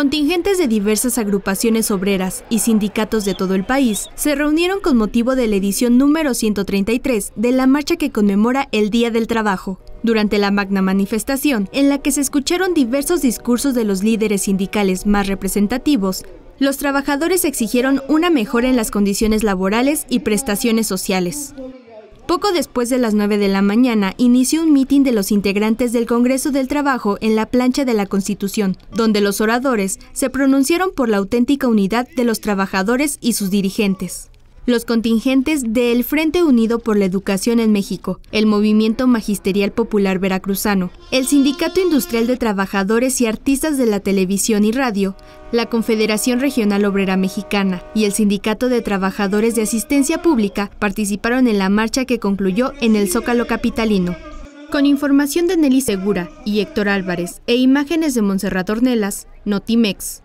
Contingentes de diversas agrupaciones obreras y sindicatos de todo el país se reunieron con motivo de la edición número 133 de la marcha que conmemora el Día del Trabajo. Durante la magna manifestación, en la que se escucharon diversos discursos de los líderes sindicales más representativos, los trabajadores exigieron una mejora en las condiciones laborales y prestaciones sociales. Poco después de las 9 de la mañana inició un mitin de los integrantes del Congreso del Trabajo en la plancha de la Constitución, donde los oradores se pronunciaron por la auténtica unidad de los trabajadores y sus dirigentes los contingentes del Frente Unido por la Educación en México, el Movimiento Magisterial Popular Veracruzano, el Sindicato Industrial de Trabajadores y Artistas de la Televisión y Radio, la Confederación Regional Obrera Mexicana y el Sindicato de Trabajadores de Asistencia Pública participaron en la marcha que concluyó en el Zócalo Capitalino. Con información de Nelly Segura y Héctor Álvarez e imágenes de Monserrat Ornelas, Notimex.